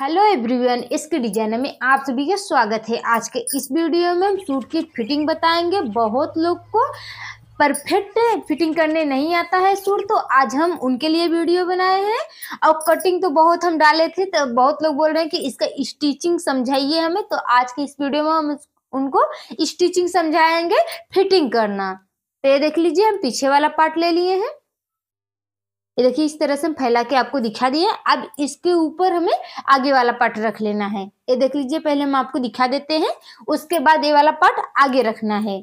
hello everyone इसके designer में आप सभी का स्वागत है आज के इस वीडियो में हम सूट की फिटिंग बताएंगे बहुत लोग को परफेक्ट फिटिंग करने नहीं आता है सूट तो आज हम उनके लिए वीडियो बनाए हैं और कटिंग तो बहुत हम डाले थे तो बहुत लोग बोल रहे हैं कि इसका स्टिचिंग समझाइए हमें तो आज के इस वीडियो में हम उनको स्टिचिंग समझाएंगे फिटिंग करना तो ये देख लीजिए हम पीछे वाला पार्ट ले लिए हैं ये देखिए इस तरह से हम फैला के आपको दिखा दिए अब इसके ऊपर हमें आगे वाला पार्ट रख लेना है ये देख लीजिए पहले हम आपको दिखा देते हैं उसके बाद ये वाला पार्ट आगे रखना है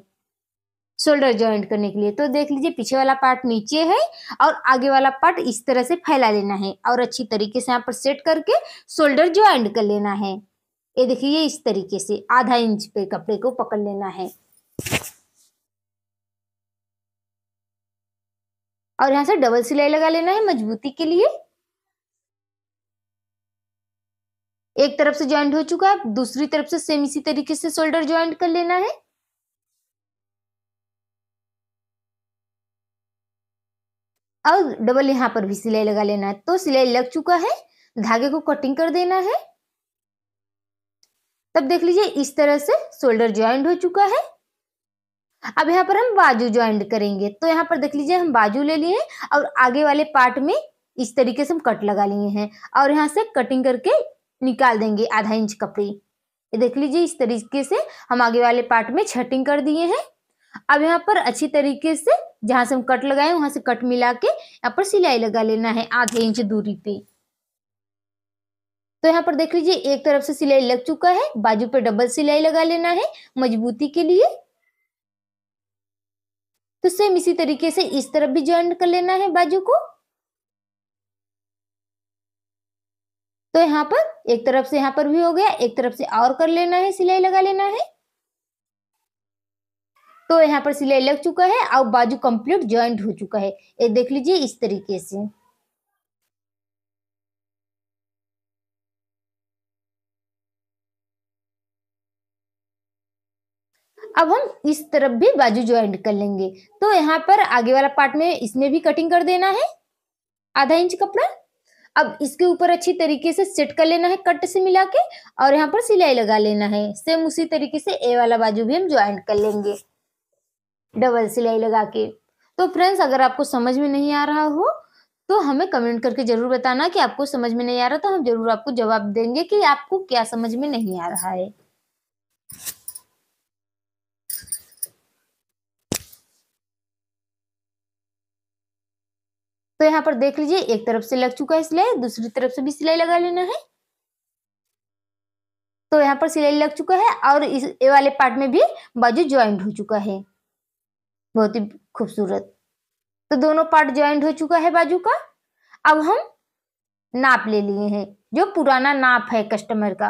शोल्डर ज्वाइंट करने के लिए तो देख लीजिए पीछे वाला पार्ट नीचे है और आगे वाला पार्ट इस तरह से फैला लेना है और अच्छी तरीके से यहाँ पर सेट करके शोल्डर ज्वाइंट कर लेना है ये देखिए इस तरीके से आधा इंच पे कपड़े को पकड़ लेना है और यहां से डबल सिलाई लगा लेना है मजबूती के लिए एक तरफ से ज्वाइंट हो चुका है दूसरी तरफ से सेम इसी तरीके से शोल्डर ज्वाइंट कर लेना है और डबल यहां पर भी सिलाई लगा लेना है तो सिलाई लग चुका है धागे को कटिंग कर देना है तब देख लीजिए इस तरह से शोल्डर ज्वाइंट हो चुका है अब यहाँ पर हम बाजू ज्वाइंट करेंगे तो यहाँ पर देख लीजिए हम बाजू ले लिए और आगे वाले पार्ट में इस तरीके से हम कट लगा लिए हैं और यहाँ से कटिंग करके निकाल देंगे आधा इंच कपड़े ये देख लीजिए इस तरीके से हम आगे वाले पार्ट में छटिंग कर दिए हैं अब यहाँ पर अच्छी तरीके से जहाँ से हम कट लगाए वहाँ से कट मिला के यहाँ पर सिलाई लगा लेना है आधे इंच दूरी पे तो यहाँ पर देख लीजिए एक तरफ से सिलाई लग चुका है बाजू पर डबल सिलाई लगा लेना है मजबूती के लिए तो सेम इसी तरीके से इस तरफ भी ज्वाइंट कर लेना है बाजू को तो यहाँ पर एक तरफ से यहां पर भी हो गया एक तरफ से और कर लेना है सिलाई लगा लेना है तो यहाँ पर सिलाई लग चुका है और बाजू कंप्लीट ज्वाइंट हो चुका है ये देख लीजिए इस तरीके से अब हम इस तरफ भी बाजू ज्वाइंट कर लेंगे तो यहाँ पर आगे वाला पार्ट में इसमें भी कटिंग कर देना है आधा इंच कपड़ा अब इसके ऊपर अच्छी तरीके से सेट कर लेना है कट से मिला के और यहाँ पर सिलाई लगा लेना है सेम उसी तरीके से ए वाला बाजू भी हम ज्वाइंट कर लेंगे डबल सिलाई लगा के तो फ्रेंड्स अगर आपको समझ में नहीं आ रहा हो तो हमें कमेंट करके जरूर बताना कि आपको समझ में नहीं आ रहा तो हम जरूर आपको जवाब देंगे कि आपको क्या समझ में नहीं आ रहा है तो यहाँ पर देख लीजिए एक तरफ से लग चुका है सिलाई दूसरी तरफ से भी सिलाई लगा लेना है तो यहाँ पर सिलाई लग चुका है और इस वाले पार्ट में भी बाजू ज्वाइंट हो चुका है बहुत ही खूबसूरत तो दोनों पार्ट ज्वाइंट हो चुका है बाजू का अब हम नाप ले लिए हैं जो पुराना नाप है कस्टमर का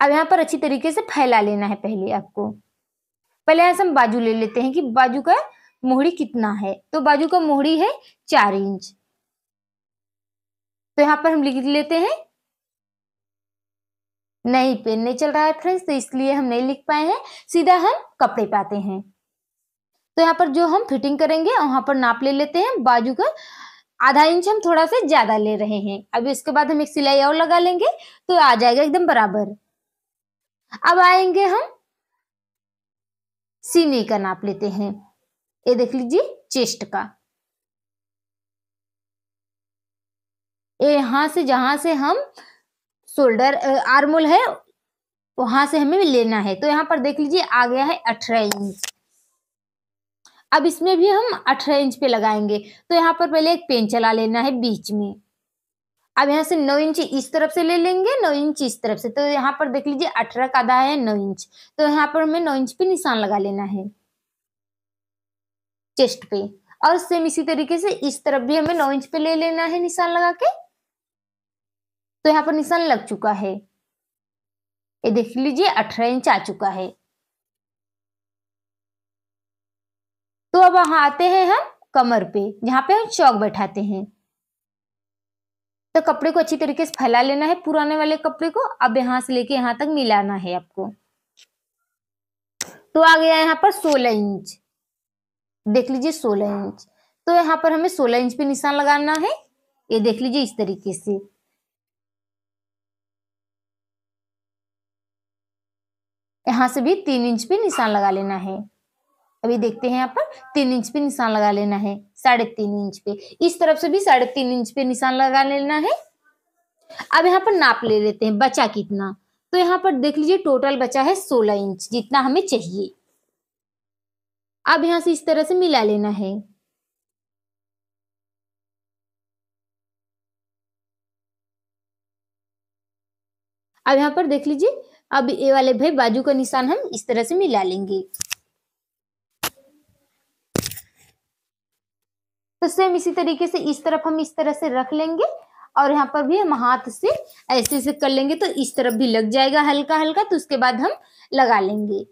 अब यहाँ पर अच्छी तरीके से फैला लेना है पहले आपको पहले यहाँ से हम बाजू ले लेते हैं कि बाजू का मोहड़ी कितना है तो बाजू का मोहड़ी है चार इंच तो यहाँ पर हम लिख लेते हैं नहीं पेन नहीं चल रहा है फ्रेंड्स तो इसलिए हम नहीं लिख पाए हैं सीधा हम कपड़े पाते हैं तो यहाँ पर जो हम फिटिंग करेंगे वहां पर नाप ले लेते हैं बाजू का आधा इंच हम थोड़ा सा ज्यादा ले रहे हैं अब इसके बाद हम एक सिलाई और लगा लेंगे तो आ जाएगा एकदम बराबर अब आएंगे हम सीने का नाप लेते हैं ये देख लीजिए चेस्ट का ये यहां से जहां से हम शोल्डर आर्मोल है वहां से हमें लेना है तो यहाँ पर देख लीजिए आ गया है अठारह इंच अब इसमें भी हम अठारह इंच पे लगाएंगे तो यहाँ पर पहले एक पेन चला लेना है बीच में अब यहाँ से नौ इंच इस तरफ से ले लेंगे नौ इंच इस तरफ से तो यहाँ पर देख लीजिए अठारह का आधा है नौ इंच तो यहाँ पर हमें नौ इंच पे निशान लगा लेना है चेस्ट पे और सेम इसी तरीके से इस तरफ भी हमें नौ इंच पे ले लेना है निशान लगा के तो यहाँ पर निशान लग चुका है ये देख लीजिए अठारह इंच आ चुका है तो अब वहां आते हैं हम कमर पे जहां पे हम चौक बैठाते हैं तो कपड़े को अच्छी तरीके से फैला लेना है पुराने वाले कपड़े को अब यहां से लेके यहाँ तक मिलाना है आपको तो आ गया यहाँ पर सोलह इंच देख लीजिए सोलह इंच तो यहाँ पर हमें सोलह इंच पे निशान लगाना है ये देख लीजिए इस तरीके से यहां से भी तीन इंच पे निशान लगा लेना है अभी देखते हैं यहाँ पर तीन इंच पे निशान लगा लेना है साढ़े तीन इंच पे इस तरफ से भी साढ़े तीन इंच पे निशान लगा लेना है अब यहाँ पर नाप ले लेते हैं बचा कितना तो यहाँ पर देख लीजिए टोटल बचा है सोलह इंच जितना हमें चाहिए अब यहां से इस तरह से मिला लेना है अब यहाँ पर देख लीजिए अब ये वाले भाई बाजू का निशान हम इस तरह से मिला लेंगे तो सेम इसी तरीके से इस तरफ हम इस तरह से रख लेंगे और यहाँ पर भी हम हाथ से ऐसे से कर लेंगे तो इस तरफ भी लग जाएगा हल्का हल्का तो उसके बाद हम लगा लेंगे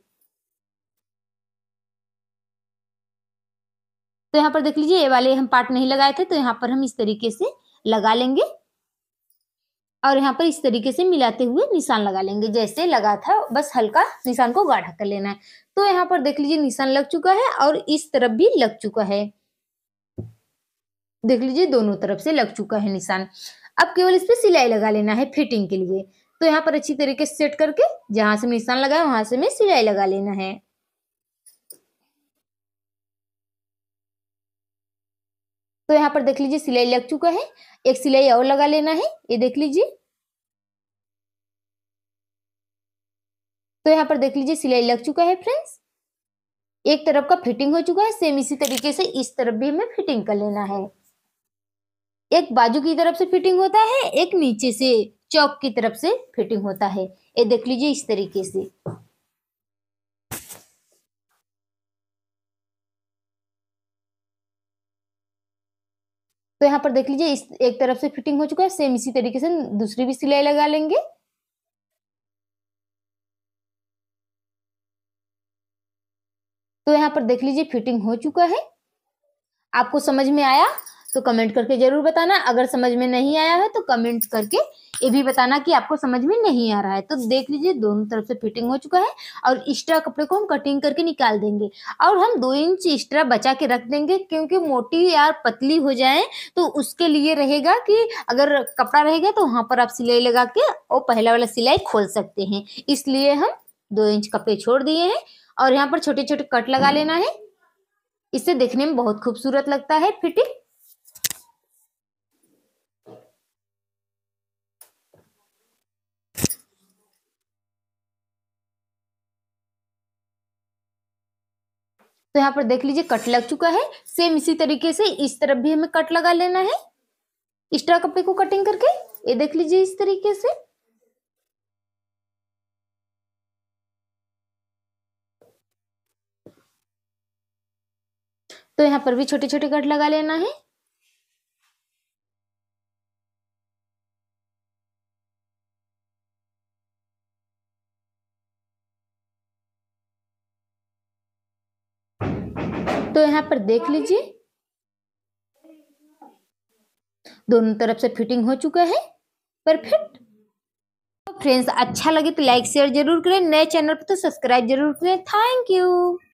तो यहाँ पर देख लीजिए ये वाले हम पार्ट नहीं लगाए थे तो यहाँ पर हम इस तरीके से लगा लेंगे और यहाँ पर इस तरीके से मिलाते हुए निशान लगा लेंगे जैसे लगा था बस हल्का निशान को गाढ़ा कर लेना है तो यहाँ पर देख लीजिए निशान लग चुका है और इस तरफ भी लग चुका है देख लीजिए दोनों तरफ से लग चुका है निशान अब केवल इस पर सिलाई लगा लेना है फिटिंग के लिए तो यहाँ पर अच्छी तरीके से सेट करके जहां से निशान लगाया वहां से हमें सिलाई लगा लेना है तो यहाँ पर देख लीजिए सिलाई लग चुका है एक सिलाई और लगा लेना है ये देख लीजिए तो यहाँ पर देख लीजिए सिलाई लग चुका है फ्रेंड्स एक तरफ का फिटिंग हो चुका है सेम इसी तरीके से इस तरफ भी हमें फिटिंग कर लेना है एक बाजू की तरफ से फिटिंग होता है एक नीचे से चौक की तरफ से फिटिंग होता है ये देख लीजिए इस तरीके से तो यहाँ पर देख लीजिए इस एक तरफ से फिटिंग हो चुका है सेम इसी तरीके से दूसरी भी सिलाई लगा लेंगे तो यहाँ पर देख लीजिए फिटिंग हो चुका है आपको समझ में आया तो कमेंट करके जरूर बताना अगर समझ में नहीं आया है तो कमेंट करके ये भी बताना कि आपको समझ में नहीं आ रहा है तो देख लीजिए दोनों तरफ से फिटिंग हो चुका है और एक्स्ट्रा कपड़े को हम कटिंग करके निकाल देंगे और हम दो इंच एक्स्ट्रा बचा के रख देंगे क्योंकि मोटी या पतली हो जाए तो उसके लिए रहेगा कि अगर कपड़ा रहेगा तो वहाँ पर आप सिलाई लगा के और पहला वाला सिलाई खोल सकते हैं इसलिए हम दो इंच कपड़े छोड़ दिए हैं और यहाँ पर छोटे छोटे कट लगा लेना है इससे देखने में बहुत खूबसूरत लगता है फिटिंग तो यहाँ पर देख लीजिए कट लग चुका है सेम इसी तरीके से इस तरफ भी हमें कट लगा लेना है एक्स्ट्रा कपड़े को कटिंग करके ये देख लीजिए इस तरीके से तो यहाँ पर भी छोटे छोटे कट लगा लेना है तो यहाँ पर देख लीजिए दोनों तरफ से फिटिंग हो चुका है परफेक्ट तो फ्रेंड्स अच्छा लगे तो लाइक शेयर जरूर करें नए चैनल पर तो सब्सक्राइब जरूर करें थैंक यू